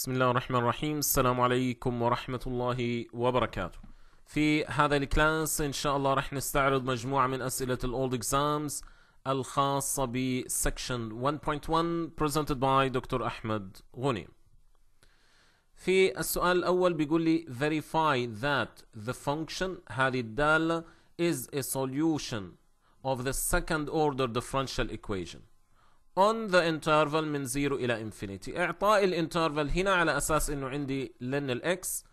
بسم الله الرحمن الرحيم السلام عليكم ورحمة الله وبركاته في هذا الكلاس إن شاء الله رح نستعرض مجموعة من أسئلة الـ Old Exams الخاصة بـ Section 1.1 presented by دكتور أحمد غني في السؤال الأول بيقول لي verify that the function هذه الدالة is a solution of the second order differential equation on the interval من 0 إلى infinity إعطاء الانترفال هنا على أساس أنه عندي لن الإكس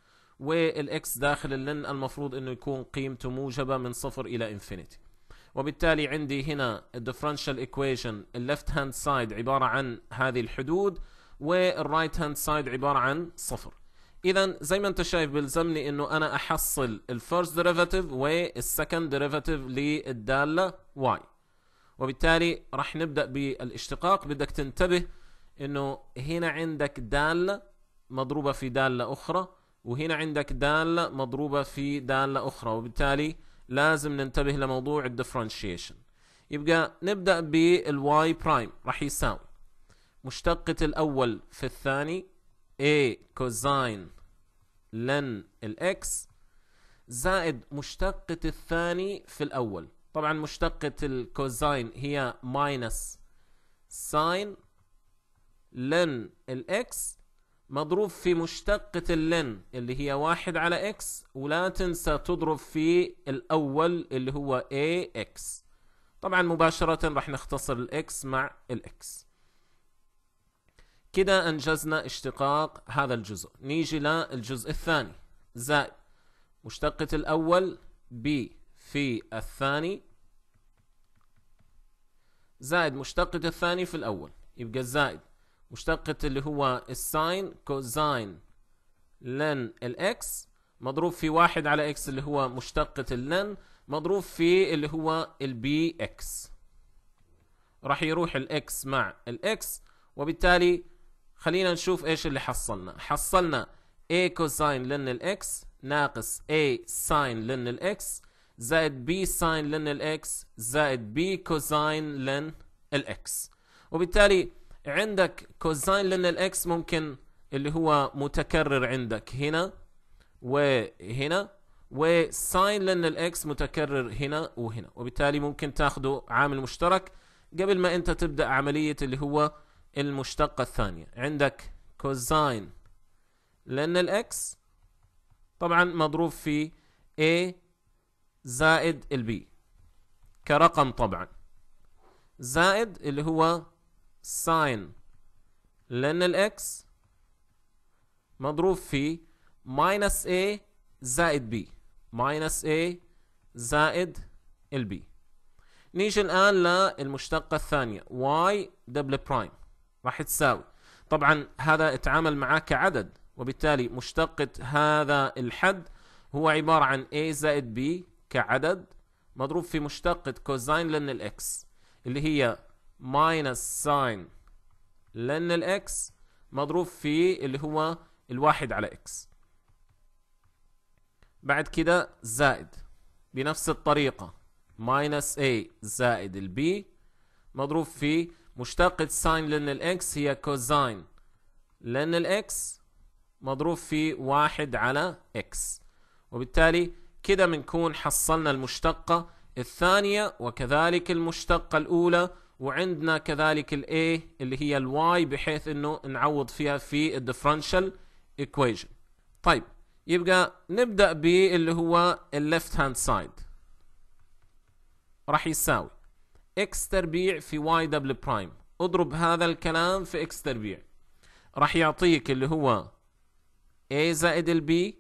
x داخل اللن المفروض أنه يكون قيمته موجبة من 0 إلى infinity وبالتالي عندي هنا equation الـ left hand side عبارة عن هذه الحدود right hand side عبارة عن صفر اذا زي ما انت شايف بيلزمني انه انا احصل derivative والـ second derivative للداله y وبالتالي راح نبدا بالاشتقاق بدك تنتبه انه هنا عندك داله مضروبه في داله اخرى وهنا عندك داله مضروبه في داله اخرى وبالتالي لازم ننتبه لموضوع الديفرنشيشن يبقى نبدا بالواي برايم راح يساوي مشتقة الأول في الثاني A كوزين لن الإكس زائد مشتقة الثاني في الأول طبعا مشتقة الكوزاين هي ماينس ساين لن الاكس مضروب في مشتقة اللن اللي هي واحد على اكس ولا تنسى تضرب في الأول اللي هو ax طبعا مباشرة راح نختصر الاكس مع الاكس كده أنجزنا اشتقاق هذا الجزء نيجي للجزء الثاني زائد مشتقة الأول بي في الثاني زائد مشتقة الثاني في الأول يبقى زائد مشتقة اللي هو الساين كوزاين لن الإكس مضروب في واحد على إكس اللي هو مشتقة اللن مضروب في اللي هو البي إكس راح يروح الإكس مع الإكس وبالتالي خلينا نشوف إيش اللي حصلنا حصلنا A كوزاين لن الإكس ناقص A ساين لن الإكس زائد بي ساين لن الاكس زائد بي كوساين لن الاكس وبالتالي عندك كوساين لن الاكس ممكن اللي هو متكرر عندك هنا وهنا وساين لن الاكس متكرر هنا وهنا وبالتالي ممكن تاخده عامل مشترك قبل ما انت تبدا عمليه اللي هو المشتقه الثانيه عندك كوساين لن الاكس طبعا مضروب في a زائد البي كرقم طبعا زائد اللي هو ساين لأن الإكس مضروب في ماينس A زائد B ماينس A زائد البي نيجي الآن للمشتقة الثانية y دبل برايم راح تساوي طبعا هذا اتعامل معاه كعدد وبالتالي مشتقة هذا الحد هو عبارة عن A زائد B كعدد مضروب في مشتقة كوزين لن الاكس اللي هي ماينس ساين لن الاكس مضروب في اللي هو الواحد على اكس بعد كده زائد بنفس الطريقة ماينس اي زائد البي مضروب في مشتقة ساين لن الاكس هي كوزين لن الاكس مضروب في واحد على اكس وبالتالي كده بنكون حصلنا المشتقة الثانية وكذلك المشتقة الأولى وعندنا كذلك الـ A اللي هي الـ Y بحيث انه نعوض فيها في الـ differential equation. طيب يبقى نبدا باللي هو الـ left hand side. راح يساوي اكس تربيع في Y دبل برايم اضرب هذا الكلام في اكس تربيع راح يعطيك اللي هو a زائد B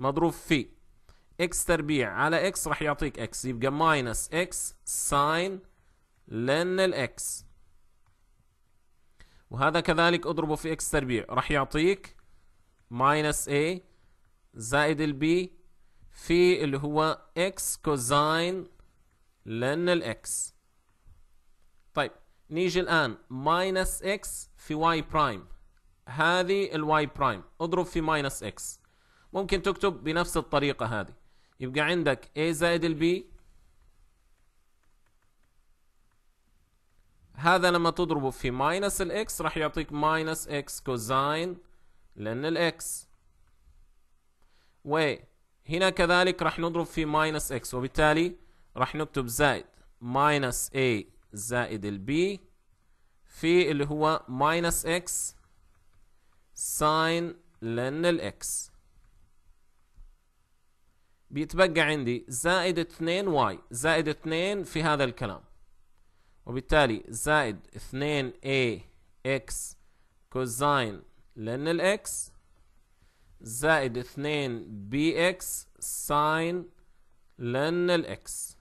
مضروب في اكس تربيع على اكس راح يعطيك اكس يبقى ماينس اكس ساين لن الاكس وهذا كذلك اضربه في اكس تربيع راح يعطيك ماينس اي زائد البي في اللي هو اكس كوزاين لن الاكس طيب نيجي الان ماينس اكس في واي برايم هذه الواي برايم اضرب في ماينس اكس ممكن تكتب بنفس الطريقة هذه يبقى عندك A زائد B هذا لما تضربه في ماينس الاكس راح يعطيك ماينس اكس كوزاين لان الاكس وهنا كذلك راح نضرب في ماينس اكس وبالتالي راح نكتب زائد ماينس A زائد البي في اللي هو ماينس اكس ساين لان الاكس بيتبقى عندي زائد 2 واي زائد 2 في هذا الكلام وبالتالي زائد 2 اي اكس كوزاين لان الاكس زائد 2 بي اكس ساين لان الاكس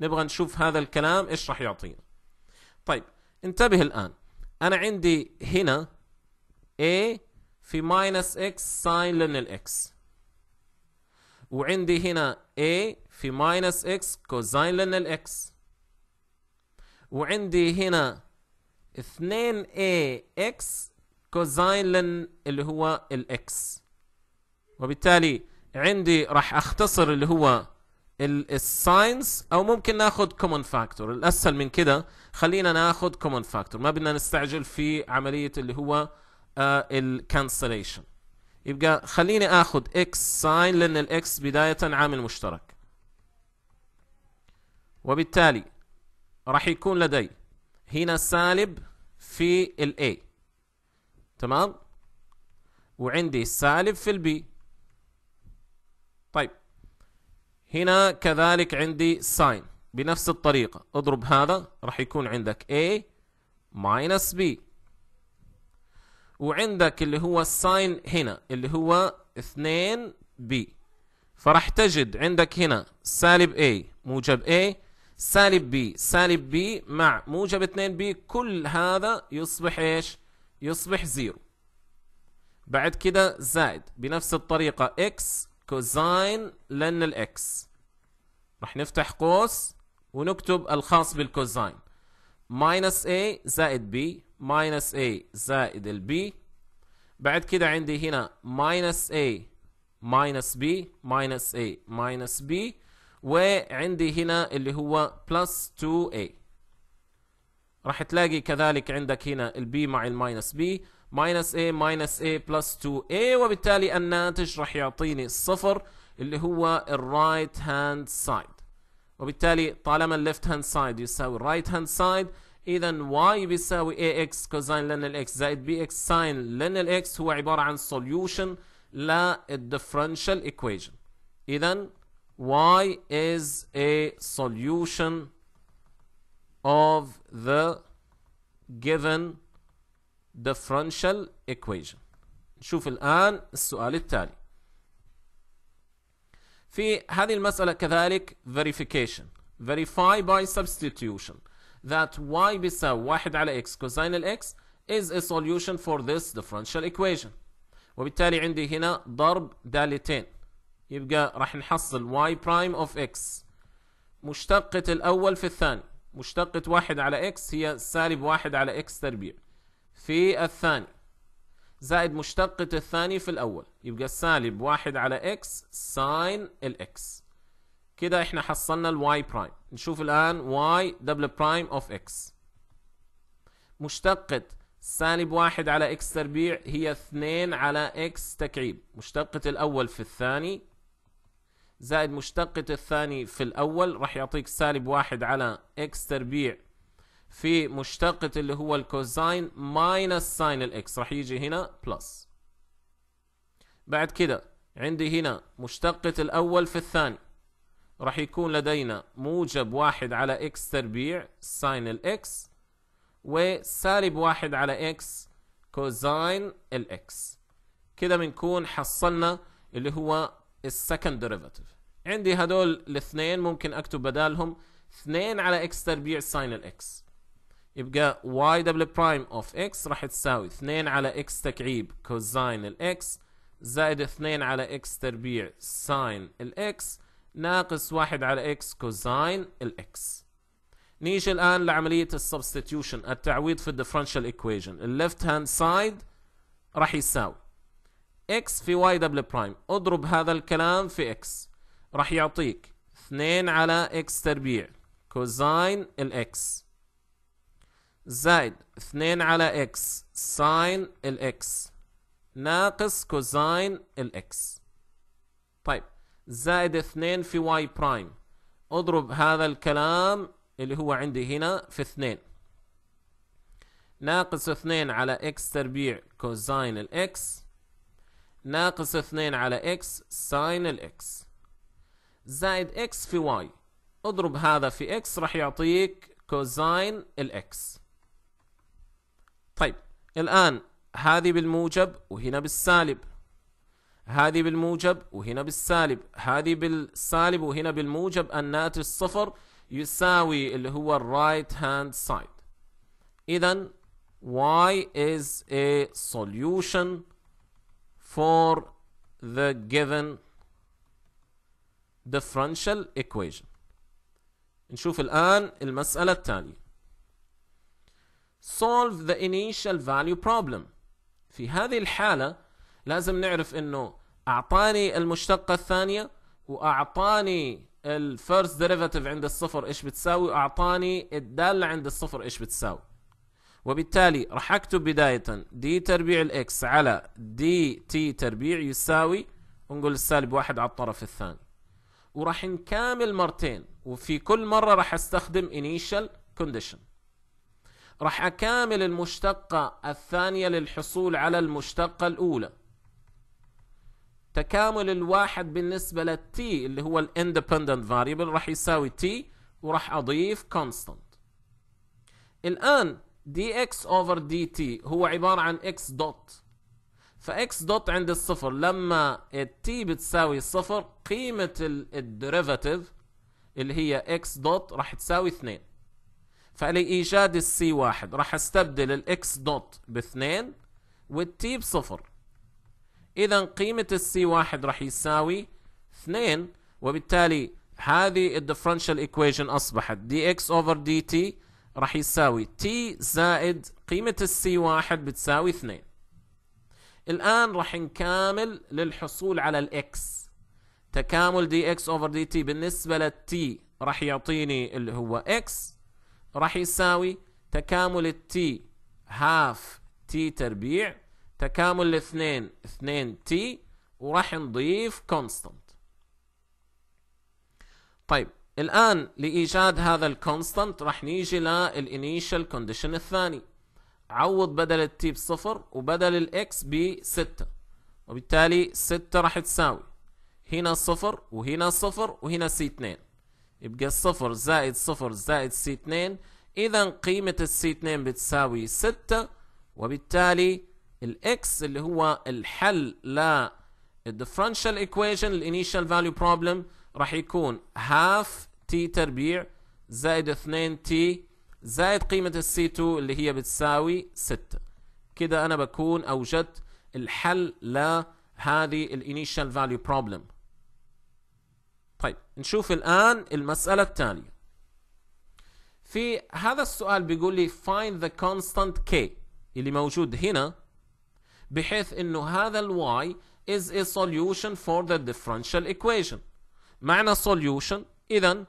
نبغى نشوف هذا الكلام ايش راح يعطينا طيب انتبه الان انا عندي هنا a في ماينس اكس ساين لان الاكس وعندي هنا a في ماينس x كوزين لنا x وعندي هنا 2ax كوزين لن اللي هو x وبالتالي عندي راح اختصر اللي هو الساينز او ممكن ناخد كومن فاكتور الاسهل من كده خلينا ناخد كومن فاكتور ما بدنا نستعجل في عمليه اللي هو آه، الكانسليشن يبقى خليني اخذ اكس ساين لان الاكس بداية عامل مشترك وبالتالي راح يكون لدي هنا سالب في الاي تمام وعندي سالب في البي طيب هنا كذلك عندي ساين بنفس الطريقة اضرب هذا راح يكون عندك A ماينس B وعندك اللي هو الساين هنا اللي هو 2 بي فراح تجد عندك هنا سالب A موجب A سالب B سالب B مع موجب 2B كل هذا يصبح ايش يصبح زيرو بعد كده زائد بنفس الطريقة X كوزاين لن الإكس راح نفتح قوس ونكتب الخاص بالكوزاين ماينس A زائد B ماينس A زائد ال B بعد كده عندي هنا ماينس A ماينس B ماينس A ماينس B وعندي هنا اللي هو بلس 2a راح تلاقي كذلك عندك هنا ال B مع الماينس B ماينس a ماينس a بلس 2a وبالتالي الناتج راح يعطيني الصفر اللي هو الرايت هاند سايد وبالتالي طالما الليفت هاند سايد يساوي الرايت هاند سايد اذا y بيساوي ax كوزاين لن الاكس زائد bx ساين لن الاكس هو عبارة عن solution للديفرنشال equation اذا y is a solution of the given differential equation نشوف الآن السؤال التالي في هذه المسألة كذلك verification verify by substitution that y بيساوي 1 على x كوساين x is a solution for this differential equation وبالتالي عندي هنا ضرب دالتين يبقى راح نحصل y prime of x مشتقة الأول في الثاني مشتقة واحد على x هي سالب واحد على x تربيع في الثاني زائد مشتقة الثاني في الأول يبقى سالب واحد على x ساين الإكس كده احنا حصلنا الواي برايم نشوف الان واي دبل برايم اوف اكس مشتقة سالب واحد على اكس تربيع هي اثنين على اكس تكعيب مشتقة الاول في الثاني زائد مشتقة الثاني في الاول راح يعطيك سالب واحد على اكس تربيع في مشتقة اللي هو الكوزاين ماينس ساين الاكس راح يجي هنا بلس بعد كده عندي هنا مشتقة الاول في الثاني راح يكون لدينا موجب واحد على x تربيع ساين x وسالب واحد على اكس ال x كده بنكون حصلنا اللي هو السكند ديريفاتيف عندي هدول الاثنين ممكن اكتب بدالهم 2 على x تربيع ساين x يبقى y دبل برايم اوف x راح تساوي 2 على x تكعيب ال x زائد 2 على x تربيع ساين x ناقص واحد على اكس كوزاين الاكس نيجي الآن لعملية السبستيوشن التعويض في الديفرنشال ايكويشن الليفت هاند سايد راح يساوي اكس في واي دبل برايم اضرب هذا الكلام في اكس راح يعطيك 2 على اكس تربيع كوزاين الاكس زائد 2 على اكس ساين الاكس ناقص كوزاين الاكس زائد اثنين في واي برايم اضرب هذا الكلام اللي هو عندي هنا في اثنين ناقص اثنين على اكس تربيع كوزاين الاكس ناقص اثنين على اكس ساين الاكس زائد اكس في واي اضرب هذا في اكس راح يعطيك كوزاين الاكس طيب الآن هذه بالموجب وهنا بالسالب هذه بالموجب وهنا بالسالب هذه بالسالب وهنا بالموجب الناتج صفر يساوي اللي هو الرايت هاند سايد اذا y is a solution for the given differential equation نشوف الآن المسألة التالية solve the initial value problem في هذه الحالة لازم نعرف انه اعطاني المشتقة الثانية واعطاني الفيرست ديريفاتيف عند الصفر ايش بتساوي واعطاني الدالة عند الصفر ايش بتساوي وبالتالي راح اكتب بداية دي تربيع الاكس على دي تي تربيع يساوي ونقول السالب واحد على الطرف الثاني وراح نكامل مرتين وفي كل مرة راح استخدم initial condition راح اكامل المشتقة الثانية للحصول على المشتقة الاولى تكامل الواحد بالنسبة للتي اللي هو الاندبندنت فاريبل راح يساوي تي وراح اضيف كونستانت الان دي اكس اوفر دي تي هو عبارة عن اكس دوت فاكس دوت عند الصفر لما التي بتساوي صفر قيمة الديريفاتيف اللي هي اكس دوت راح تساوي اثنين فلإيجاد السي واحد راح استبدل الاكس دوت باثنين والتي بصفر إذا قيمة السي واحد راح يساوي اثنين وبالتالي هذه الدفرنشال ايكويشن أصبحت دي اكس أوفر دي تي راح يساوي تي زائد قيمة السي واحد بتساوي اثنين الآن راح نكامل للحصول على الاكس تكامل دي اكس أوفر دي تي بالنسبة للتي راح يعطيني اللي هو اكس راح يساوي تكامل التي هاف تي تربيع تكامل الاثنين 2 تي وراح نضيف كونستانت طيب الآن لإيجاد هذا الكونستانت راح نيجي للإنيشال كونديشن الثاني عوض بدل التي بصفر وبدل الإكس بستة وبالتالي ستة راح تساوي هنا صفر وهنا صفر وهنا سي 2 يبقى الصفر زائد صفر زائد سي c2 إذا قيمة السي 2 بتساوي ستة وبالتالي الاكس اللي هو الحل differential equation الانيشال فاليو بروبلم راح يكون half t تربيع زائد 2 t زائد قيمة السي 2 اللي هي بتساوي 6 كده أنا بكون أوجدت الحل لهذه الانيشال فاليو بروبلم طيب نشوف الآن المسألة التالية في هذا السؤال بيقول لي find the constant k اللي موجود هنا بحيث انه هذا الواي is a solution for the differential equation معنى solution اذا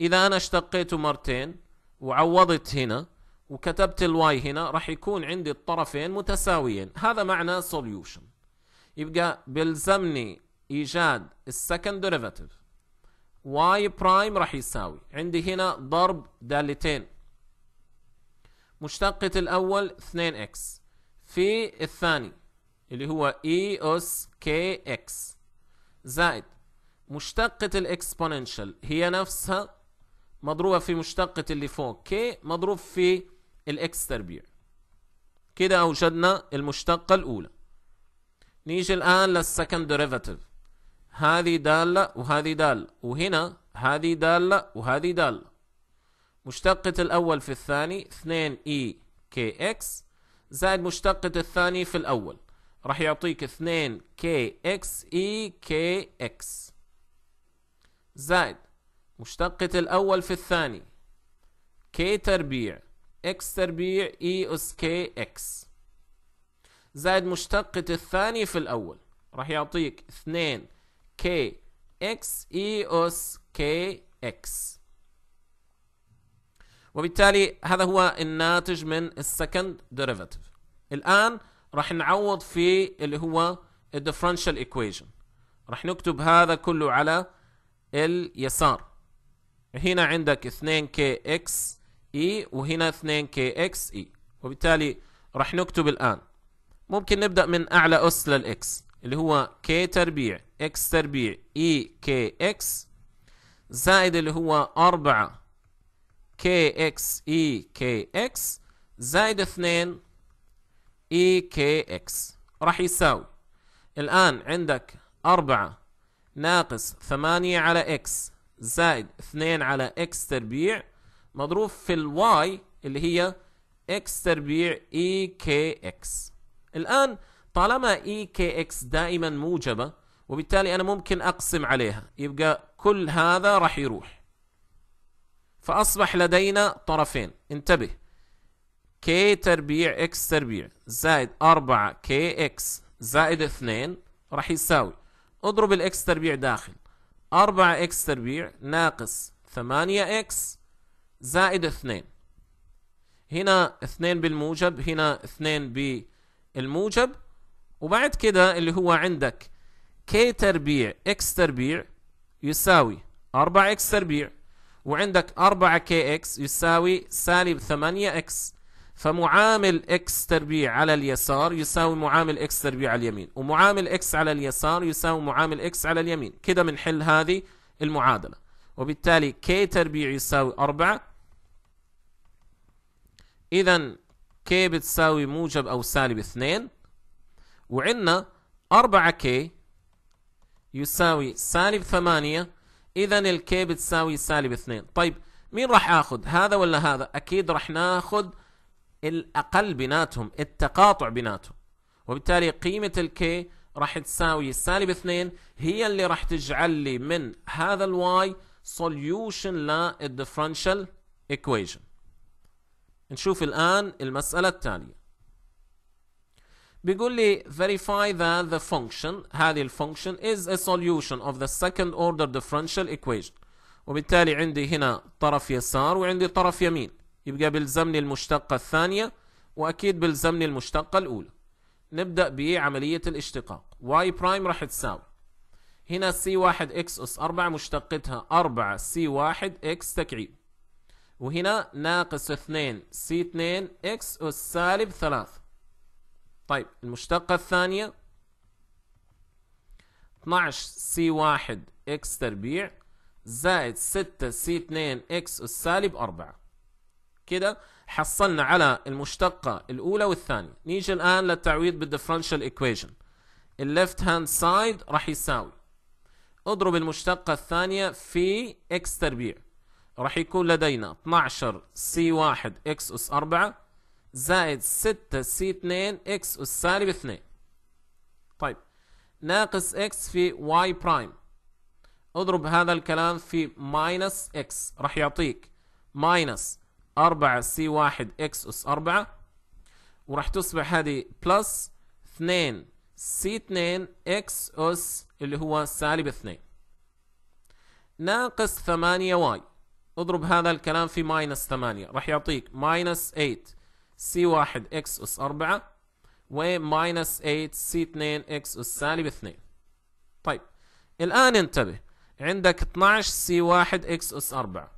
اذا انا اشتقيته مرتين وعوضت هنا وكتبت الواي هنا راح يكون عندي الطرفين متساويين هذا معنى solution يبقى بيلزمني ايجاد السكند ديريفاتيف واي برايم راح يساوي عندي هنا ضرب دالتين مشتقة الأول 2 اكس في الثاني اللي هو اي اس كي اكس زائد مشتقة الاكسبوننشال هي نفسها مضروبة في مشتقة اللي فوق كي مضروب في الاكس تربيع كده اوجدنا المشتقة الاولى نيجي الان للسكند ديريفاتيف هذه دالة وهذه دالة وهنا هذه دالة وهذه دالة مشتقة الاول في الثاني 2 اي كي اكس زائد مشتقة الثاني في الأول راح يعطيك 2 كي اكس اي كي اكس زائد مشتقة الأول في الثاني كي تربيع اكس تربيع اي e اس كي اكس زائد مشتقة الثاني في الأول راح يعطيك 2 كي اكس اي اس كي اكس وبالتالي هذا هو الناتج من السكند ديريفاتيف الآن راح نعوض في اللي هو الديفرنشال ايكويشن راح نكتب هذا كله على اليسار هنا عندك 2 كي اكس اي وهنا 2 كي اكس اي وبالتالي راح نكتب الآن ممكن نبدأ من أعلى أس للإكس اللي هو كي تربيع اكس تربيع اي كي اكس زائد اللي هو 4 kx اكس اي كي زائد 2 اي kx راح يساوي الآن عندك 4 ناقص 8 على x زائد 2 على x تربيع مضروب في y اللي هي x تربيع اي e kx الآن طالما اي e kx دائما موجبة وبالتالي أنا ممكن أقسم عليها يبقى كل هذا راح يروح فأصبح لدينا طرفين انتبه k تربيع x تربيع زائد 4 kx زائد 2 راح يساوي اضرب الاكس تربيع داخل 4 x تربيع ناقص 8 x زائد 2 هنا 2 بالموجب هنا 2 بالموجب وبعد كده اللي هو عندك k تربيع x تربيع يساوي 4 x تربيع وعندك 4 كي اكس يساوي سالب 8 اكس فمعامل اكس تربيع على اليسار يساوي معامل اكس تربيع على اليمين ومعامل اكس على اليسار يساوي معامل اكس على اليمين كده بنحل هذه المعادلة وبالتالي كي تربيع يساوي 4 إذا كي بتساوي موجب أو سالب 2 وعندنا 4 كي يساوي سالب 8 اذا الكي بتساوي سالب اثنين طيب مين راح اخذ هذا ولا هذا اكيد راح ناخذ الاقل بيناتهم التقاطع بيناتهم وبالتالي قيمة الكي راح تساوي سالب اثنين هي اللي راح تجعل لي من هذا الواي سوليوشن للديفرنشال ايكويشن نشوف الان المسألة التالية بيقول لي verify that the function هذه الفونكشن is a solution of the second order differential equation وبالتالي عندي هنا طرف يسار وعندي طرف يمين يبقى بيلزمني المشتقة الثانية وأكيد بيلزمني المشتقة الأولى نبدأ بعملية الاشتقاق y prime راح تساوي هنا c1 x أس 4 مشتقتها 4 c1 x تكعيب وهنا ناقص 2 c2 x أس سالب 3 طيب المشتقة الثانية 12 سي واحد اكس تربيع زائد 6 سي 2 اكس السالب 4 كده حصلنا على المشتقة الأولى والثانية نيجي الآن للتعويض بالديفرنشال ايكويشن الليفت هاند سايد راح يساوي اضرب المشتقة الثانية في اكس تربيع راح يكون لدينا 12 سي واحد اكس اس 4 زائد 6 سي 2 اكس أس سالب 2 طيب ناقص اكس في واي برايم اضرب هذا الكلام في ماينس اكس راح يعطيك ماينس 4 سي 1 اكس أس 4 وراح تصبح هذه بلس 2 سي 2 اكس أس اللي هو سالب 2 ناقص 8 واي اضرب هذا الكلام في ماينس 8 راح يعطيك ماينس 8 سي 1 اكس اس 4 وماينس 8 سي 2 اكس اس سالب 2 طيب الآن انتبه عندك 12 سي 1 اكس اس 4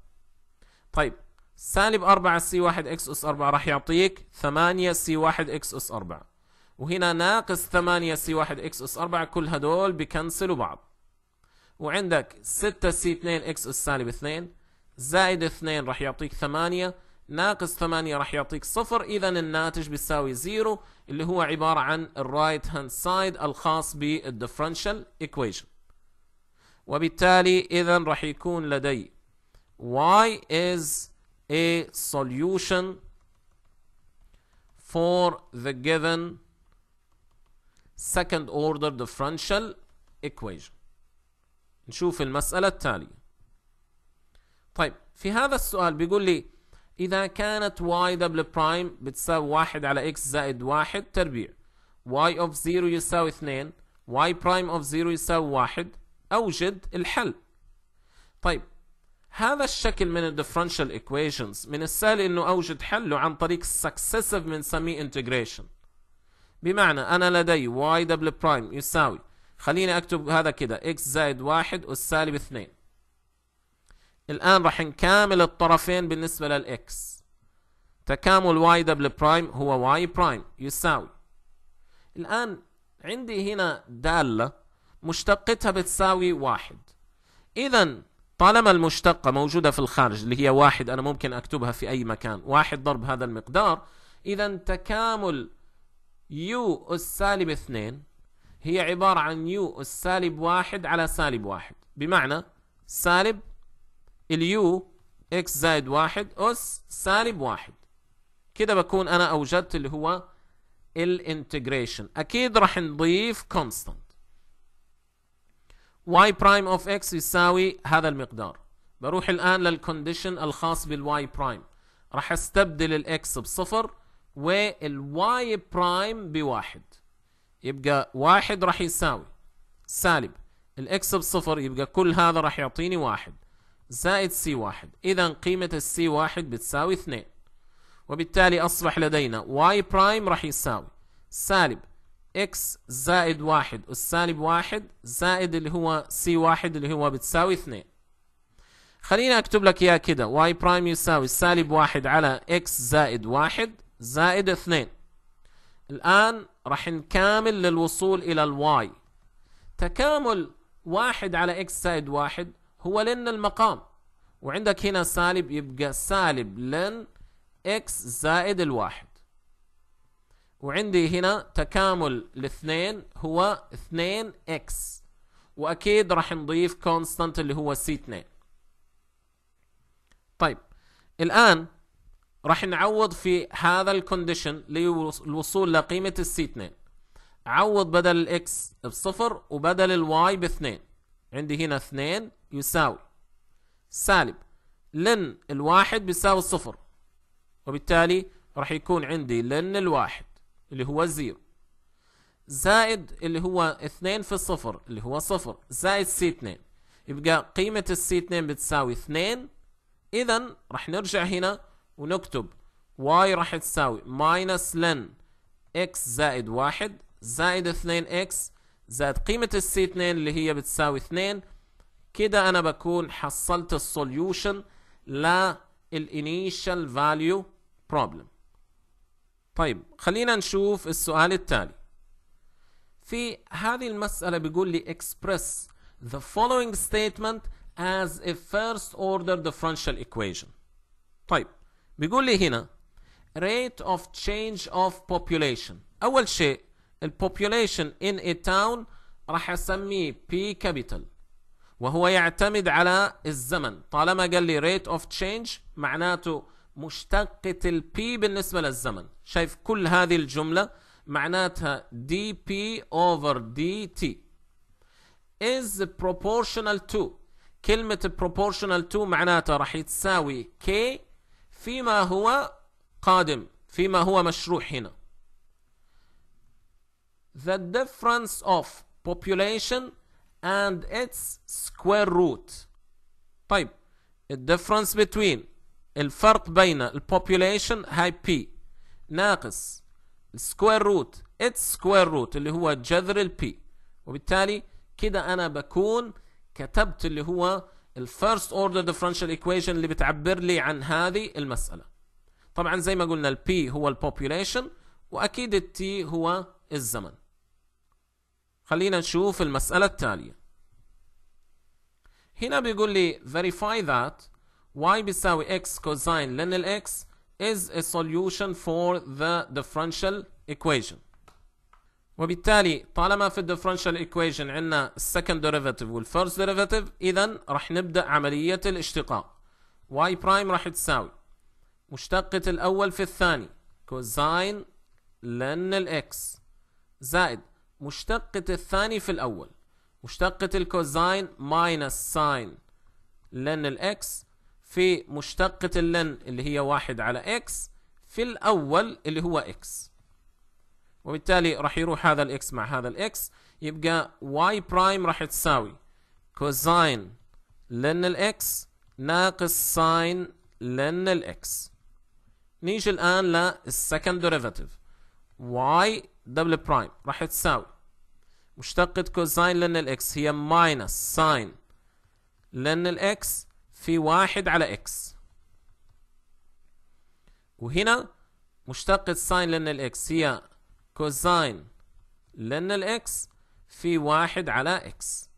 طيب سالب 4 سي 1 اكس اس 4 راح يعطيك 8 سي 1 اكس اس 4 وهنا ناقص 8 سي 1 اكس اس 4 كل هدول بكنسلوا بعض وعندك 6 سي 2 اكس اس سالب 2 زائد 2 راح يعطيك 8 ناقص 8 راح يعطيك صفر اذا الناتج بيساوي زيرو اللي هو عبارة عن الرايت هاند سايد الخاص بالديفرنشال equation وبالتالي اذا راح يكون لدي y is a solution for the given second order differential equation نشوف المسألة التالية طيب في هذا السؤال بيقول لي إذا كانت y دبل برايم بتساوي واحد على x زائد واحد تربيع y of 0 يساوي اثنين y برايم of 0 يساوي واحد أوجد الحل طيب هذا الشكل من differential equations من السهل انه اوجد حله عن طريق successive بنسميه integration بمعنى انا لدي y دبل برايم يساوي خليني اكتب هذا كده x زائد واحد والسالب اثنين الآن راح نكامل الطرفين بالنسبة للإكس تكامل واي دبل برايم هو واي برايم يساوي الآن عندي هنا دالة مشتقتها بتساوي واحد إذا طالما المشتقة موجودة في الخارج اللي هي واحد أنا ممكن أكتبها في أي مكان واحد ضرب هذا المقدار إذا تكامل يو أس سالب اثنين هي عبارة عن يو أس سالب واحد على سالب واحد بمعنى سالب اليو اكس زائد واحد اس سالب واحد كده بكون انا اوجدت اللي هو الانتجريشن اكيد راح نضيف كونستانت y برايم اوف x يساوي هذا المقدار بروح الان للكونديشن الخاص بالواي برايم راح استبدل الاكس بصفر والواي برايم بواحد يبقى واحد راح يساوي سالب الاكس بصفر يبقى كل هذا راح يعطيني واحد زائد سي واحد إذا قيمة السي واحد بتساوي اثنين وبالتالي أصبح لدينا واي برايم راح يساوي سالب اكس زائد واحد والسالب واحد زائد اللي هو سي واحد اللي هو بتساوي اثنين خليني اكتب لك يا كده واي برايم يساوي سالب واحد على اكس زائد واحد زائد اثنين الان راح نكامل للوصول الى الواي تكامل واحد على اكس زائد واحد هو لن المقام وعندك هنا سالب يبقى سالب لن اكس زائد الواحد وعندي هنا تكامل الاثنين هو 2 اكس واكيد راح نضيف كونستانت اللي هو سي 2 طيب الان راح نعوض في هذا الكونديشن للوصول لقيمه السي 2 عوض بدل الاكس بصفر وبدل الواي باثنين عندي هنا اثنين يساوي سالب لن الواحد بيساوي الصفر وبالتالي راح يكون عندي لن الواحد اللي هو زيرو زائد اللي هو اثنين في الصفر اللي هو صفر زائد سي اتنين يبقى قيمة السي اتنين بتساوي اثنين اذا راح نرجع هنا ونكتب واي راح تساوي ماينس لن اكس زائد واحد زائد اثنين اكس زائد قيمة السي اتنين اللي هي بتساوي اثنين كده انا بكون حصلت السوليوشن للانيشال فاليو بروبلم طيب خلينا نشوف السؤال التالي في هذه المسألة بيقول لي express the following statement as a first order differential equation طيب بيقول لي هنا rate of change of population أول شيء ال population in a town راح أسميه P capital وهو يعتمد على الزمن طالما قال لي rate of change معناته مشتقة البي بالنسبة للزمن شايف كل هذه الجملة معناتها دي over dt is proportional to كلمة proportional to معناتها راح يتساوي K فيما هو قادم فيما هو مشروح هنا the difference of population and its square root طيب difference between الفرق بين population هاي p ناقص square root its square root اللي هو جذر p وبالتالي كده انا بكون كتبت اللي هو first order differential equation اللي بتعبر لي عن هذه المساله طبعا زي ما قلنا p هو population واكيد t هو الزمن خلينا نشوف المسألة التالية هنا بيقول لي verify that y بيساوي x cosine لأن الx is a solution for the differential equation وبالتالي طالما في differential ايكويشن عندنا السكند وال والفيرست derivative اذا راح نبدا عمليه الاشتقاق y برايم راح تساوي مشتقة الاول في الثاني كوزاين لن الاكس زائد مشتقة الثاني في الأول مشتقة الكوزين ماينس ساين لن الإكس في مشتقة اللن اللي هي واحد على إكس في الأول اللي هو إكس وبالتالي راح يروح هذا الإكس مع هذا الإكس يبقى واي برايم راح تساوي كوزين لن الإكس ناقص ساين لن الإكس نيجي الآن للسكند ديريفاتيف y دبل برايم راح تساوي مشتقة كوساين لن الاكس هي ماينس ساين لن الاكس في واحد على اكس وهنا مشتقة ساين لن الاكس هي كوساين لن الاكس في واحد على اكس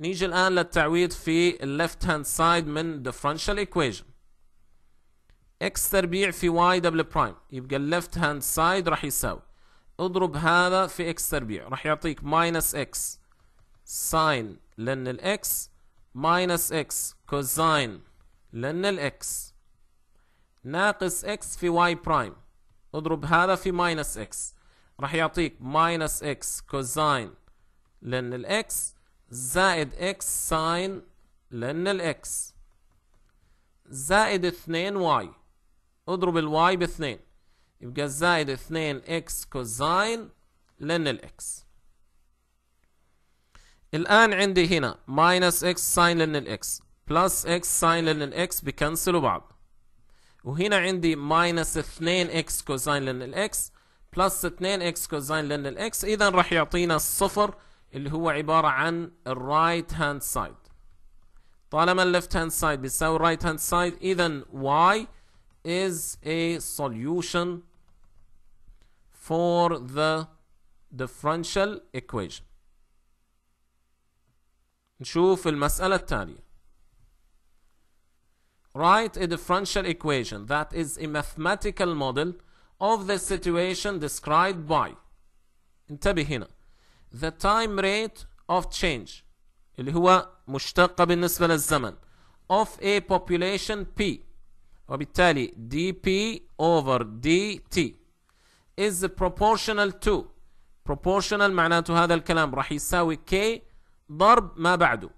نيجي الآن للتعويض في الليفت هاند سايد من differential equation اكس تربيع في y دبل برايم يبقى الليفت هاند سايد راح يساوي اضرب هذا في اكس تربيع راح يعطيك ماينس اكس ساين لن الاكس ماينس اكس كوزاين لان x ناقص x في y برايم اضرب هذا في ماينس x راح يعطيك ماينس اكس كوزاين لان الاكس زائد x ساين لن الاكس زائد 2 2y اضرب ال y باثنين يبقى الزايد اثنين اكس كوزاين لن الاكس الآن عندي هنا ماينس اكس ساين لن الاكس بلس اكس ساين لن الاكس بيكنسلوا بعض وهنا عندي ماينس 2 اكس كوزاين لن الاكس بلس 2 اكس كوزاين لن الاكس اذا راح يعطينا الصفر اللي هو عبارة عن الرايت هاند سايد طالما الليفت هاند سايد بيساوي رايت هاند سايد اذا واي is a solution for the differential equation نشوف المسألة التالية Write a differential equation that is a mathematical model of the situation described by انتبه هنا the time rate of change اللي هو مشتقة بالنسبة للزمن of a population P وبالتالي دي بي over دي تي is proportional to proportional معناته هذا الكلام راح يساوي K ضرب ما بعده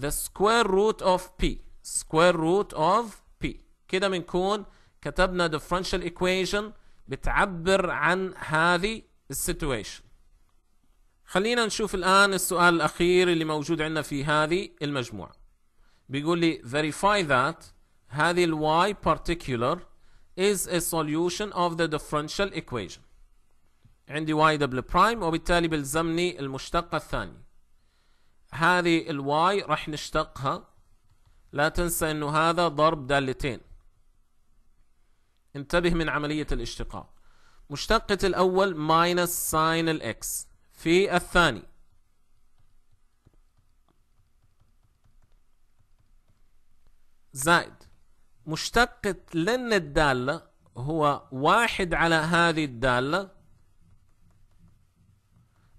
the square root of P square root of P كده بنكون كتبنا differential equation بتعبر عن هذه السيتويشن خلينا نشوف الآن السؤال الأخير اللي موجود عندنا في هذه المجموعة بيقول لي verify that هذه الواي particular is a solution of the differential equation عندي واي دبل برايم وبالتالي بلزمني المشتقة الثانية. هذه الواي راح نشتقها لا تنسى انه هذا ضرب دالتين انتبه من عملية الاشتقاق مشتقة الاول ماينس ساين الاكس في الثاني زائد مشتقة لن الدالة هو واحد على هذه الدالة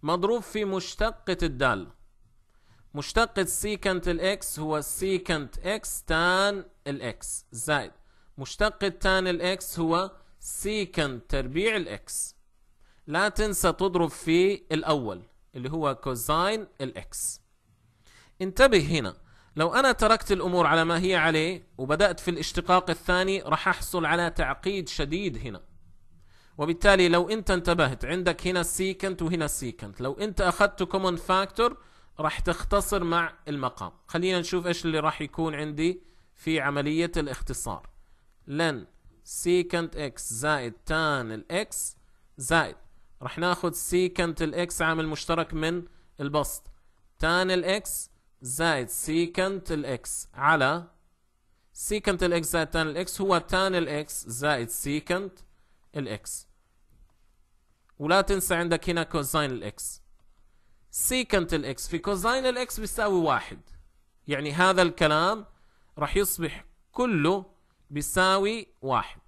مضروب في مشتقة الدالة مشتقة سيكنت الإكس هو سيكنت إكس تان الإكس زائد مشتقة تان الإكس هو سيكنت تربيع الإكس لا تنسى تضرب في الأول اللي هو كوزاين الإكس انتبه هنا لو أنا تركت الأمور على ما هي عليه وبدأت في الاشتقاق الثاني راح أحصل على تعقيد شديد هنا وبالتالي لو أنت انتبهت عندك هنا السيكنت وهنا السيكنت لو أنت أخذت كومون فاكتور راح تختصر مع المقام خلينا نشوف إيش اللي راح يكون عندي في عملية الاختصار لن سيكنت اكس زائد تان الاكس زائد راح ناخد سيكنت الاكس عامل مشترك من البسط تان الاكس زائد سيكنت الاكس على سيكنت الاكس زائد تان الاكس هو تان الاكس زائد سيكنت الاكس ولا تنسى عندك هنا كوزين الاكس سيكنت الاكس في كوزين الاكس بيساوي واحد يعني هذا الكلام راح يصبح كله بيساوي واحد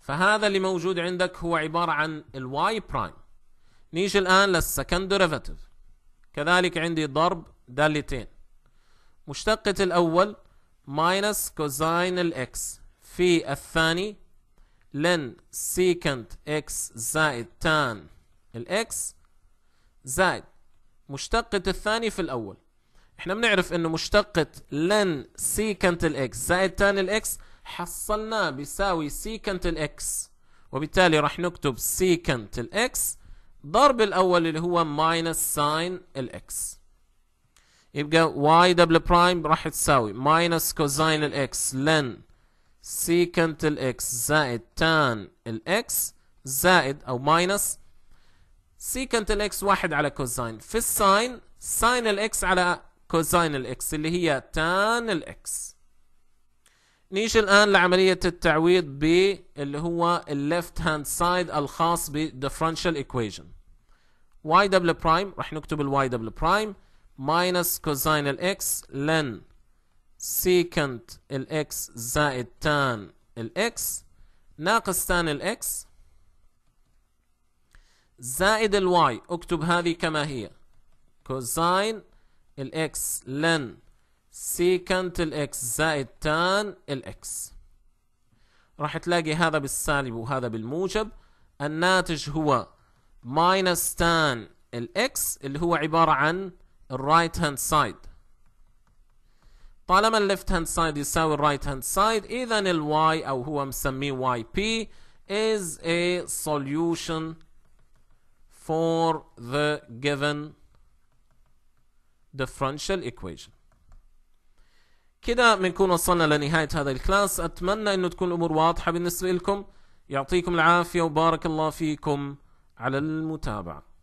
فهذا اللي موجود عندك هو عبارة عن الواي برايم نيجي الآن للسكند ديريفاتيف كذلك عندي ضرب دالتين مشتقة الأول ماينس كوزاين الإكس في الثاني لن سيكنت إكس زائد تان الإكس زائد مشتقة الثاني في الأول احنا بنعرف انه مشتقة لن سيكنت الإكس زائد تان الإكس حصلناه بيساوي سيكنت الإكس وبالتالي راح نكتب سيكنت الإكس ضرب الاول اللي هو ماينس ساين الاكس يبقى واي دبل برايم راح تساوي ماينس كوزاين الاكس لن سيكنت الاكس زائد تان الاكس زائد او ماينس سيكنت الاكس واحد على كوزاين في الساين ساين الاكس على كوزاين الاكس اللي هي تان الاكس نيجي الان لعملية التعويض ب اللي هو الليفت هاند سايد الخاص بالديفرنشال ايكويشن y دبل برايم راح نكتب ال y دبل برايم ماينس ال x لن سيكنت x زائد تان x ناقص تان x زائد ال y اكتب هذه كما هي ال x لن سيكنت x زائد تان x راح تلاقي هذا بالسالب وهذا بالموجب الناتج هو ماينس تان الاكس اللي هو عبارة عن الرايت هاند سايد طالما الليفت هاند سايد يساوي الرايت هاند سايد اذا الواي او هو مسميه واي بي is a solution for the given differential equation كده بنكون وصلنا لنهاية هذا الكلاس أتمنى أنه تكون الأمور واضحة بالنسبة لكم يعطيكم العافية وبارك الله فيكم على المتابعه